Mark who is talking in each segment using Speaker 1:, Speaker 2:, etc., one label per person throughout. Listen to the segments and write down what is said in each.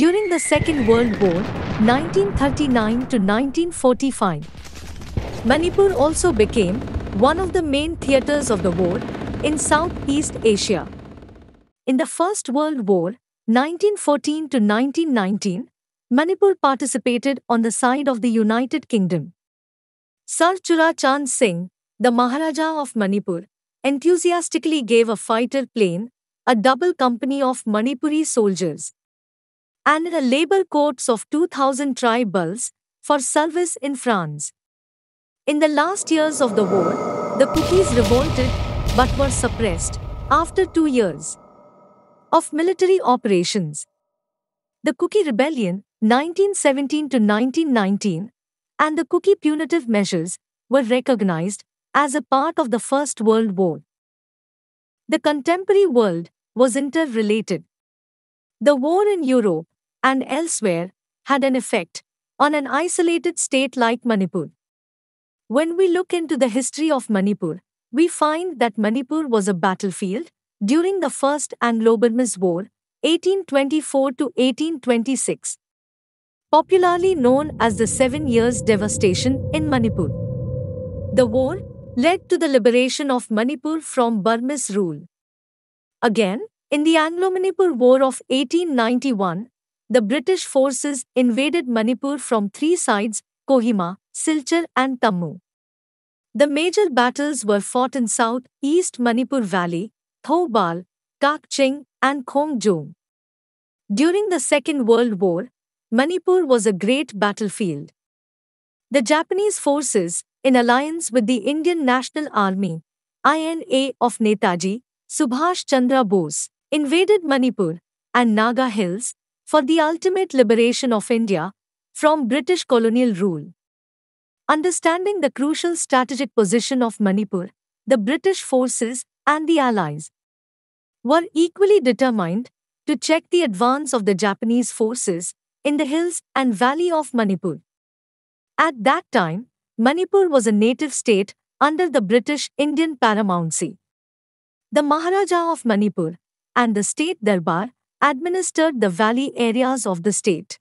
Speaker 1: during the Second World War, 1939 to 1945. Manipur also became one of the main theatres of the war in Southeast Asia. In the First World War, 1914 to 1919, Manipur participated on the side of the United Kingdom. Sir Chand Singh, the Maharaja of Manipur, enthusiastically gave a fighter plane, a double company of Manipuri soldiers, and the labor courts of 2,000 tribals for service in France. In the last years of the war, the Kukis revolted but were suppressed after two years of military operations. The Kuki Rebellion, 1917 to 1919, and the Kuki punitive measures were recognized as a part of the First World War. The contemporary world was interrelated. The war in Europe and elsewhere, had an effect on an isolated state like Manipur. When we look into the history of Manipur, we find that Manipur was a battlefield during the First Anglo Burmese War, 1824 to 1826, popularly known as the Seven Years' Devastation in Manipur. The war led to the liberation of Manipur from Burmese rule. Again, in the Anglo Manipur War of 1891, the British forces invaded Manipur from three sides Kohima, Silchar, and Tammu. The major battles were fought in South East Manipur Valley, Thobal, Kakching, and Khongjong. During the Second World War, Manipur was a great battlefield. The Japanese forces, in alliance with the Indian National Army, INA of Netaji, Subhash Chandra Bose, invaded Manipur and Naga Hills for the ultimate liberation of India from British colonial rule. Understanding the crucial strategic position of Manipur, the British forces and the Allies were equally determined to check the advance of the Japanese forces in the hills and valley of Manipur. At that time, Manipur was a native state under the British Indian paramountcy. The Maharaja of Manipur and the state Darbar administered the valley areas of the state,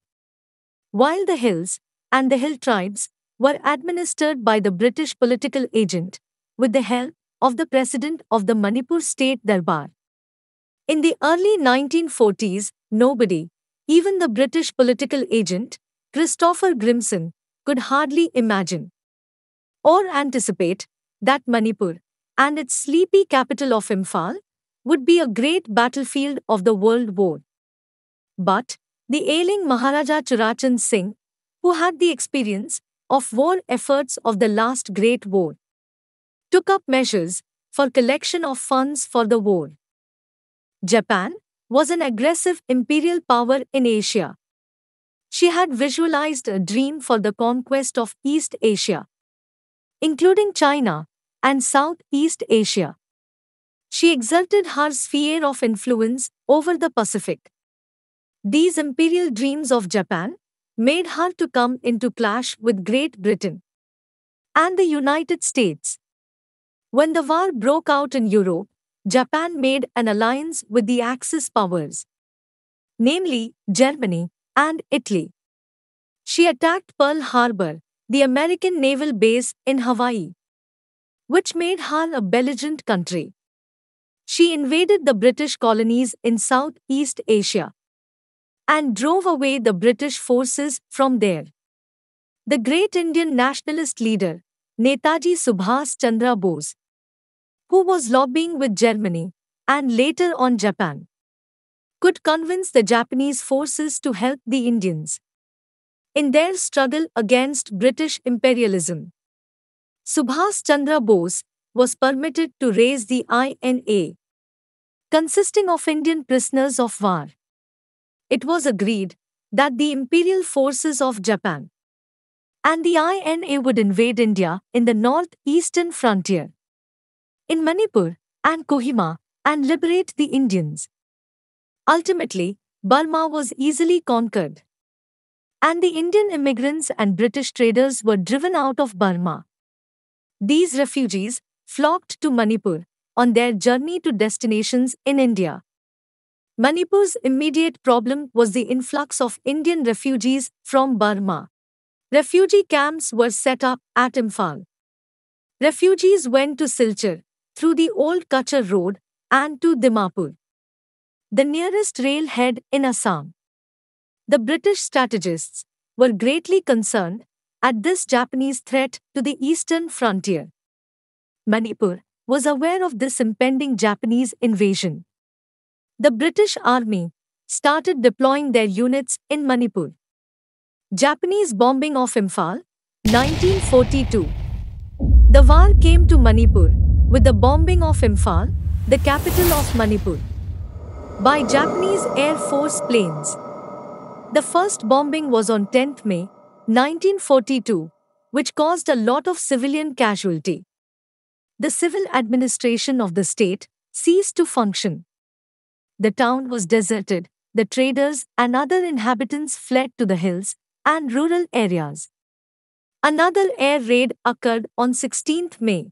Speaker 1: while the hills and the hill tribes were administered by the British political agent with the help of the president of the Manipur State Darbar. In the early 1940s, nobody, even the British political agent, Christopher Grimson, could hardly imagine or anticipate that Manipur and its sleepy capital of Imphal would be a great battlefield of the world war. But, the ailing Maharaja Churachan Singh, who had the experience of war efforts of the last Great War, took up measures for collection of funds for the war. Japan was an aggressive imperial power in Asia. She had visualized a dream for the conquest of East Asia, including China and Southeast Asia she exerted her sphere of influence over the Pacific. These imperial dreams of Japan made her to come into clash with Great Britain and the United States. When the war broke out in Europe, Japan made an alliance with the Axis powers, namely Germany and Italy. She attacked Pearl Harbor, the American naval base in Hawaii, which made her a belligerent country she invaded the British colonies in Southeast Asia and drove away the British forces from there. The great Indian nationalist leader, Netaji Subhas Chandra Bose, who was lobbying with Germany and later on Japan, could convince the Japanese forces to help the Indians in their struggle against British imperialism. Subhas Chandra Bose was permitted to raise the INA, consisting of Indian prisoners of war. It was agreed that the imperial forces of Japan and the INA would invade India in the northeastern frontier, in Manipur and Kohima, and liberate the Indians. Ultimately, Burma was easily conquered. And the Indian immigrants and British traders were driven out of Burma. These refugees flocked to Manipur on their journey to destinations in India. Manipur's immediate problem was the influx of Indian refugees from Burma. Refugee camps were set up at Imphal. Refugees went to Silchar, through the old Kachar road, and to Dimapur, the nearest railhead in Assam. The British strategists were greatly concerned at this Japanese threat to the eastern frontier. Manipur, was aware of this impending Japanese invasion. The British Army started deploying their units in Manipur. Japanese bombing of Imphal, 1942. The war came to Manipur with the bombing of Imphal, the capital of Manipur, by Japanese Air Force planes. The first bombing was on 10 May 1942, which caused a lot of civilian casualty the civil administration of the state ceased to function. The town was deserted, the traders and other inhabitants fled to the hills and rural areas. Another air raid occurred on 16th May.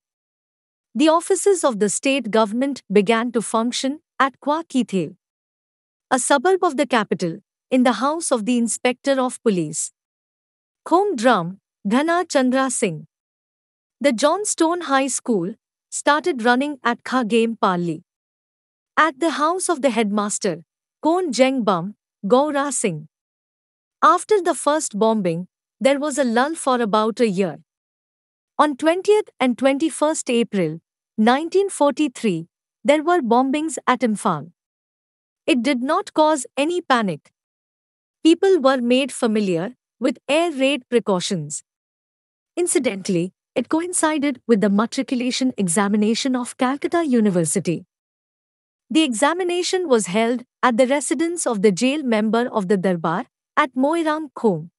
Speaker 1: The offices of the state government began to function at Kwakithel, a suburb of the capital, in the house of the inspector of police. Khom Drum, Dhana Chandra Singh. The Johnstone High School, started running at Kha Game Parli. At the house of the headmaster, Kon Jeng Bam, Gaura Singh. After the first bombing, there was a lull for about a year. On 20th and 21st April, 1943, there were bombings at Imphal. It did not cause any panic. People were made familiar with air raid precautions. Incidentally, it coincided with the matriculation examination of Calcutta University. The examination was held at the residence of the jail member of the Darbar at Moiram Khom.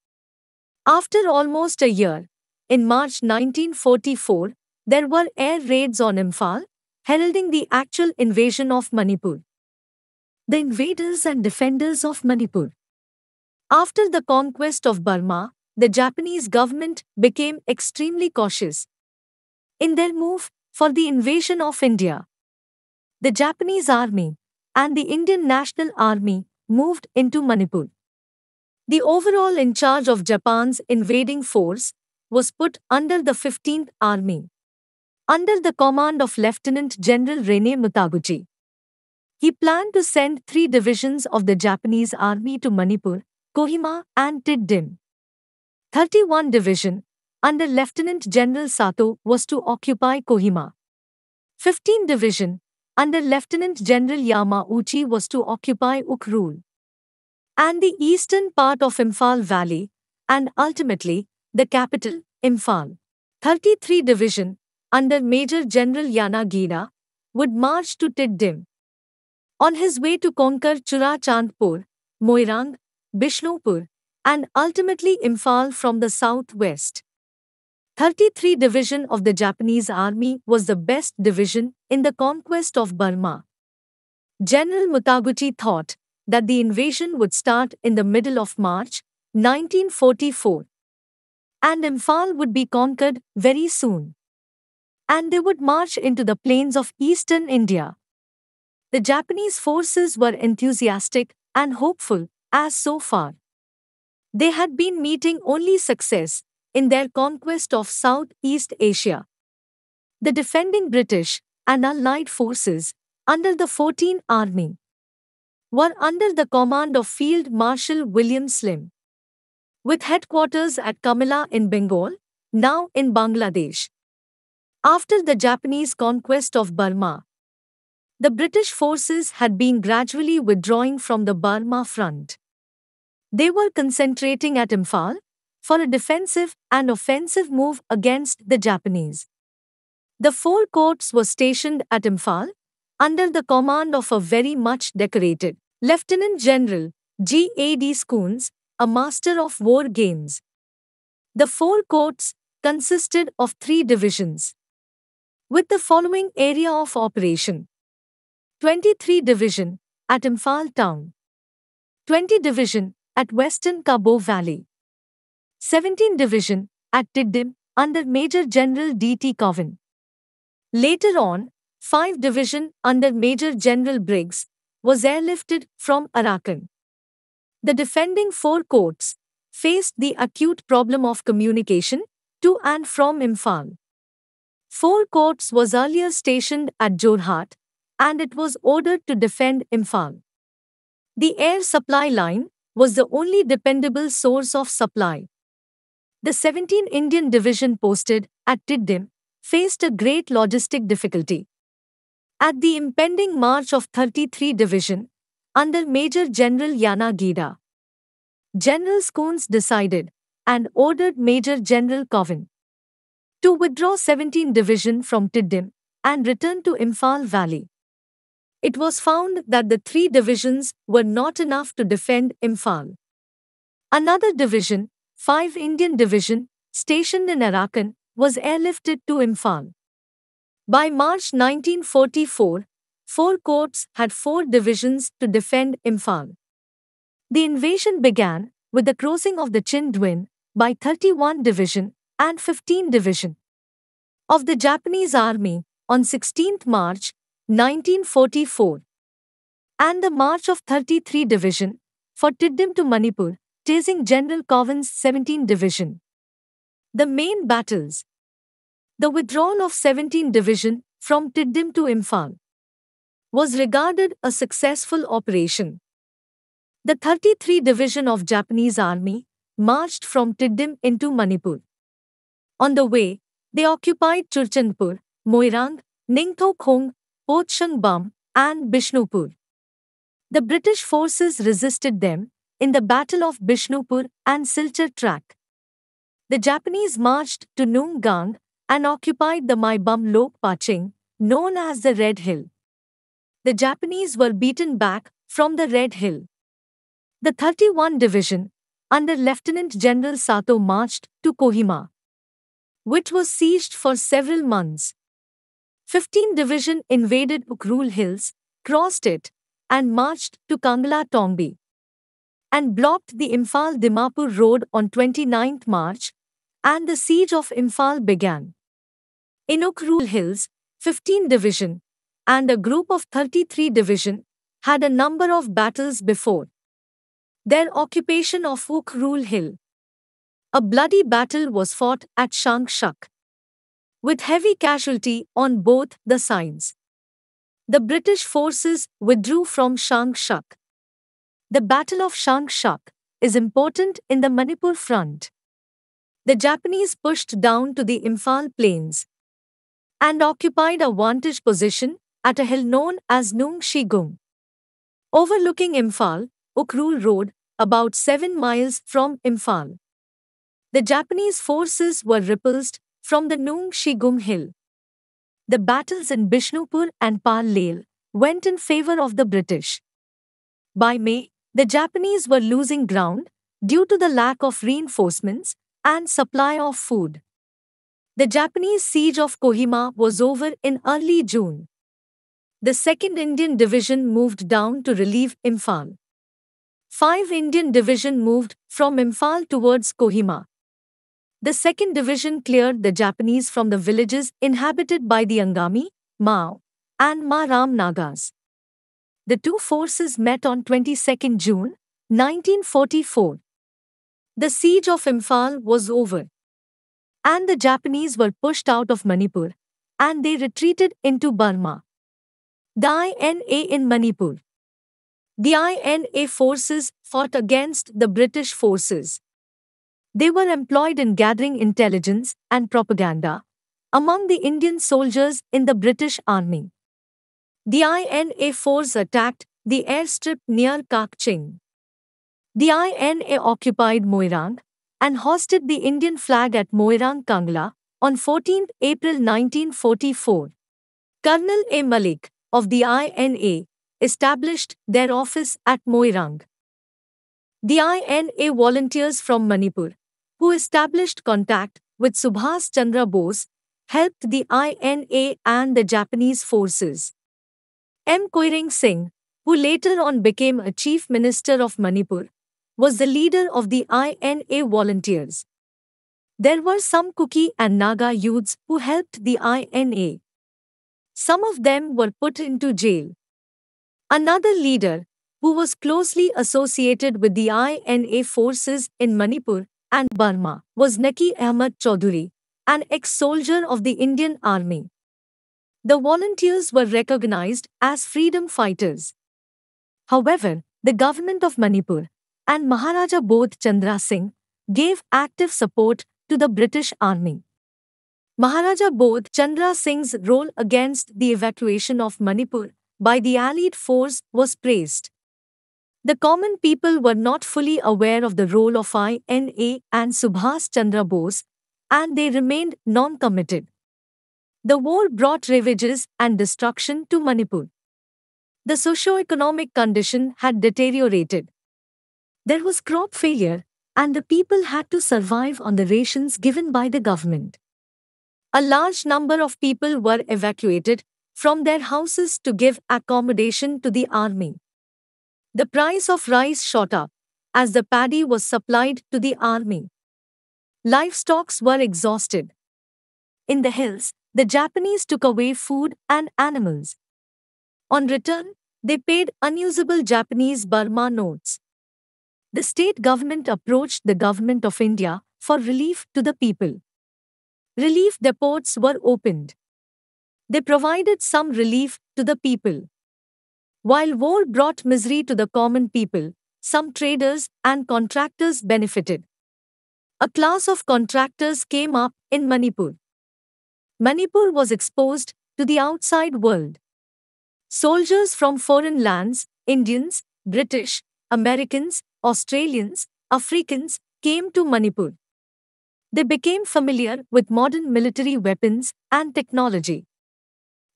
Speaker 1: After almost a year, in March 1944, there were air raids on Imphal, heralding the actual invasion of Manipur. The invaders and defenders of Manipur. After the conquest of Burma, the Japanese government became extremely cautious in their move for the invasion of India. The Japanese army and the Indian National Army moved into Manipur. The overall in charge of Japan's invading force was put under the 15th Army, under the command of Lieutenant General Rene Mutaguchi. He planned to send three divisions of the Japanese army to Manipur, Kohima, and Tiddim. 31 Division, under Lieutenant General Sato, was to occupy Kohima. 15 Division, under Lieutenant General Yamauchi, was to occupy Ukrul. And the eastern part of Imphal Valley, and ultimately, the capital, Imphal. 33 Division, under Major General Yana Yanagina, would march to Tiddim. On his way to conquer Chura Chandpur, Moirang, Bishnupur, and ultimately Imphal from the southwest. 33 Division of the Japanese Army was the best division in the conquest of Burma. General Mutaguchi thought that the invasion would start in the middle of March 1944 and Imphal would be conquered very soon. And they would march into the plains of eastern India. The Japanese forces were enthusiastic and hopeful as so far. They had been meeting only success in their conquest of Southeast Asia. The defending British and Allied forces under the 14th Army were under the command of Field Marshal William Slim. With headquarters at Kamala in Bengal, now in Bangladesh. After the Japanese conquest of Burma, the British forces had been gradually withdrawing from the Burma front. They were concentrating at Imphal for a defensive and offensive move against the Japanese. The four corps were stationed at Imphal under the command of a very much decorated Lieutenant General G.A.D. Schoons, a master of war games. The four corps consisted of three divisions. With the following area of operation 23 Division at Imphal town, 20 Division at Western Cabo Valley. 17 Division at Tiddim under Major General D.T. Coven. Later on, 5 Division under Major General Briggs was airlifted from Arakan. The defending four courts faced the acute problem of communication to and from Imphal. Four Corps was earlier stationed at Jorhat and it was ordered to defend Imphal. The air supply line was the only dependable source of supply. The 17 Indian Division posted at Tiddim faced a great logistic difficulty. At the impending march of 33 Division, under Major General Yana Gida, General Schoons decided and ordered Major General Coven to withdraw 17 Division from Tiddim and return to Imphal Valley it was found that the three divisions were not enough to defend Imphal. Another division, 5 Indian Division, stationed in Arakan, was airlifted to Imphal. By March 1944, four corps had four divisions to defend Imphal. The invasion began with the crossing of the Chindwin by 31 Division and 15 Division. Of the Japanese Army, on 16 March, 1944, and the March of 33 Division for Tiddim to Manipur, chasing General Cowan's 17 Division. The main battles The withdrawal of 17 Division from Tiddim to Imphal was regarded a successful operation. The 33 Division of Japanese Army marched from Tiddim into Manipur. On the way, they occupied Churchandpur, Moirang, Ningtho Pochangbaum, and Bishnupur. The British forces resisted them in the Battle of Bishnupur and Silchar Track. The Japanese marched to Noongang and occupied the Maibam Lok Paching, known as the Red Hill. The Japanese were beaten back from the Red Hill. The 31 Division, under Lieutenant General Sato, marched to Kohima, which was sieged for several months. 15th Division invaded Ukrul Hills, crossed it, and marched to Kangla Tombi. And blocked the Imphal Dimapur road on 29th March, and the siege of Imphal began. In Ukrul Hills, 15th Division and a group of 33 Division had a number of battles before their occupation of Ukrul Hill. A bloody battle was fought at Shangshak with heavy casualty on both the sides. The British forces withdrew from Shangshak. The Battle of Shangshak is important in the Manipur front. The Japanese pushed down to the Imphal plains and occupied a vantage position at a hill known as Nung Shigung. Overlooking Imphal, Ukrul Road, about 7 miles from Imphal. The Japanese forces were repulsed from the Nung Shigung Hill. The battles in Bishnupur and Parlale went in favor of the British. By May, the Japanese were losing ground due to the lack of reinforcements and supply of food. The Japanese siege of Kohima was over in early June. The 2nd Indian Division moved down to relieve Imphal. Five Indian Division moved from Imphal towards Kohima, the second division cleared the Japanese from the villages inhabited by the Angami, Mao, and Ma Nagas. The two forces met on 22 June 1944. The siege of Imphal was over, and the Japanese were pushed out of Manipur, and they retreated into Burma. The INA in Manipur. The INA forces fought against the British forces. They were employed in gathering intelligence and propaganda among the Indian soldiers in the British Army. The INA force attacked the airstrip near Kakching. The INA occupied Moirang and hoisted the Indian flag at Moirang Kangla on 14 April 1944. Colonel A. Malik of the INA established their office at Moirang. The INA volunteers from Manipur who established contact with Subhas Chandra Bose, helped the INA and the Japanese forces. M. Koiring Singh, who later on became a chief minister of Manipur, was the leader of the INA volunteers. There were some Kuki and Naga youths who helped the INA. Some of them were put into jail. Another leader, who was closely associated with the INA forces in Manipur, and Burma was Neki Ahmed Chaudhuri, an ex-soldier of the Indian Army. The volunteers were recognized as freedom fighters. However, the government of Manipur and Maharaja Bodh Chandra Singh gave active support to the British Army. Maharaja Bodh Chandra Singh's role against the evacuation of Manipur by the Allied force was praised. The common people were not fully aware of the role of INA and Subhas Chandra Bose, and they remained non committed. The war brought ravages and destruction to Manipur. The socio-economic condition had deteriorated. There was crop failure, and the people had to survive on the rations given by the government. A large number of people were evacuated from their houses to give accommodation to the army. The price of rice shot up as the paddy was supplied to the army. Livestocks were exhausted. In the hills, the Japanese took away food and animals. On return, they paid unusable Japanese Burma notes. The state government approached the government of India for relief to the people. Relief depots were opened. They provided some relief to the people. While war brought misery to the common people, some traders and contractors benefited. A class of contractors came up in Manipur. Manipur was exposed to the outside world. Soldiers from foreign lands, Indians, British, Americans, Australians, Africans, came to Manipur. They became familiar with modern military weapons and technology.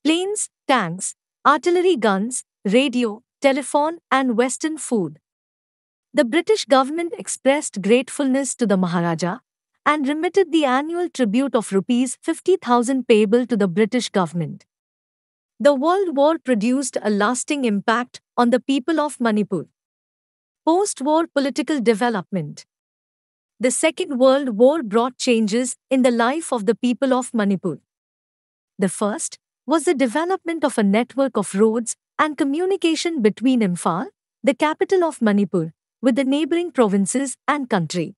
Speaker 1: Planes, tanks, artillery guns, radio, telephone, and Western food. The British government expressed gratefulness to the Maharaja and remitted the annual tribute of rupees 50,000 payable to the British government. The World War produced a lasting impact on the people of Manipur. Post war political development. The Second World War brought changes in the life of the people of Manipur. The first was the development of a network of roads and communication between Imphal, the capital of Manipur, with the neighboring provinces and country.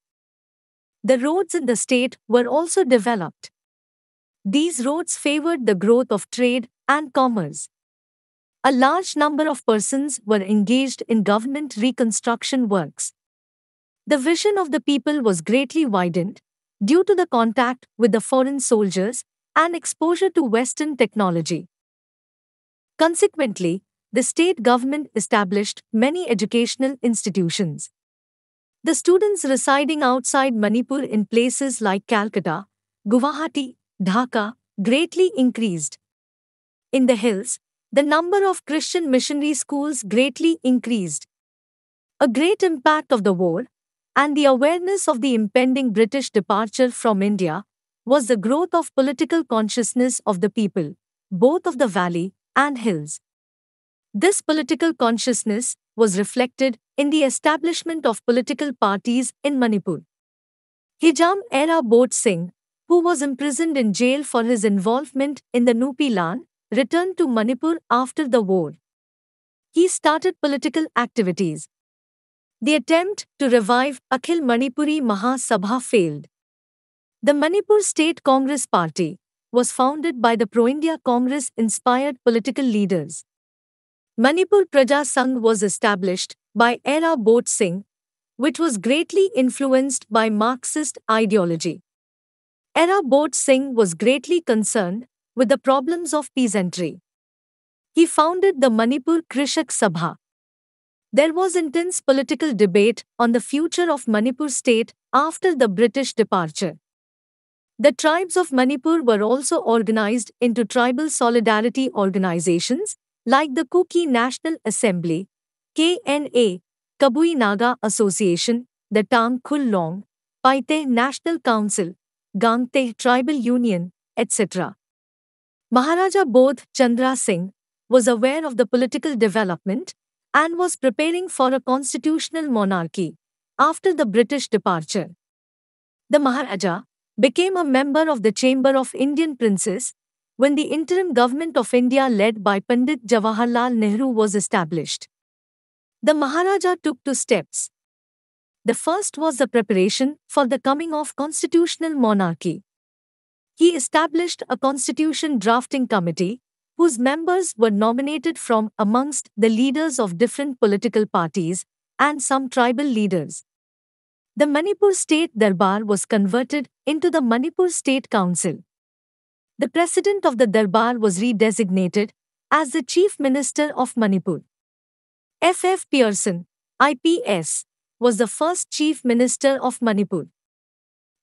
Speaker 1: The roads in the state were also developed. These roads favored the growth of trade and commerce. A large number of persons were engaged in government reconstruction works. The vision of the people was greatly widened due to the contact with the foreign soldiers and exposure to Western technology. Consequently, the state government established many educational institutions. The students residing outside Manipur in places like Calcutta, Guwahati, Dhaka greatly increased. In the hills, the number of Christian missionary schools greatly increased. A great impact of the war and the awareness of the impending British departure from India was the growth of political consciousness of the people, both of the valley and hills. This political consciousness was reflected in the establishment of political parties in Manipur. Hijam era Bot Singh, who was imprisoned in jail for his involvement in the Nupi Lan, returned to Manipur after the war. He started political activities. The attempt to revive Akhil Manipuri Mahasabha failed. The Manipur State Congress Party was founded by the pro India Congress inspired political leaders. Manipur Praja Sangh was established by Era Bhot Singh, which was greatly influenced by Marxist ideology. Era Bhot Singh was greatly concerned with the problems of peasantry. He founded the Manipur Krishak Sabha. There was intense political debate on the future of Manipur state after the British departure. The tribes of Manipur were also organized into tribal solidarity organizations like the Kuki National Assembly, KNA, Kabui Naga Association, the Tang Long, Paite National Council, Gangte Tribal Union, etc. Maharaja Bodh Chandra Singh was aware of the political development and was preparing for a constitutional monarchy after the British departure. The Maharaja became a member of the Chamber of Indian Princes when the interim government of India led by Pandit Jawaharlal Nehru was established. The Maharaja took two steps. The first was the preparation for the coming of constitutional monarchy. He established a constitution drafting committee whose members were nominated from amongst the leaders of different political parties and some tribal leaders. The Manipur State Darbar was converted into the Manipur State Council the president of the Darbar was redesignated as the Chief Minister of Manipur. F. F. Pearson, IPS, was the first Chief Minister of Manipur.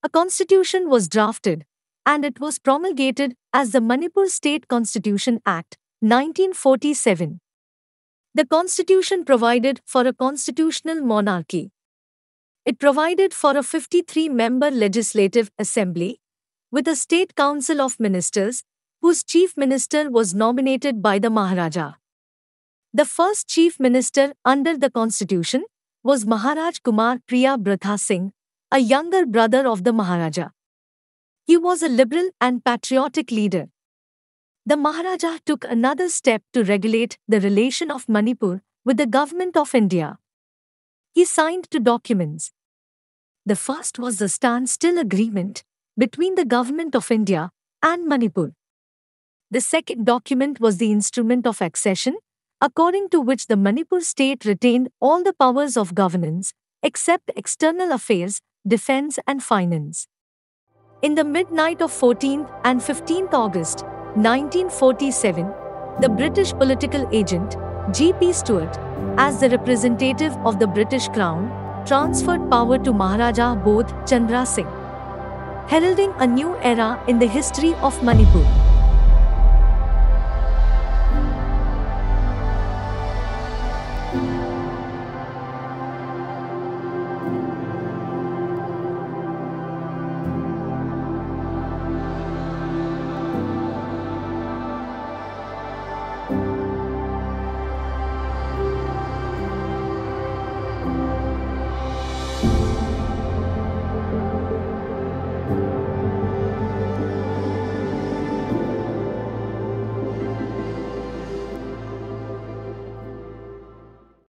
Speaker 1: A constitution was drafted, and it was promulgated as the Manipur State Constitution Act, 1947. The constitution provided for a constitutional monarchy. It provided for a 53 member legislative assembly with a state council of ministers, whose chief minister was nominated by the Maharaja. The first chief minister under the constitution was Maharaj Kumar Priya Bratha Singh, a younger brother of the Maharaja. He was a liberal and patriotic leader. The Maharaja took another step to regulate the relation of Manipur with the Government of India. He signed two documents. The first was the Standstill Agreement, between the Government of India and Manipur. The second document was the Instrument of Accession, according to which the Manipur state retained all the powers of governance except external affairs, defense, and finance. In the midnight of 14th and 15th August 1947, the British political agent G.P. Stewart, as the representative of the British Crown, transferred power to Maharaja Bodh Chandra Singh heralding a new era in the history of Manipur.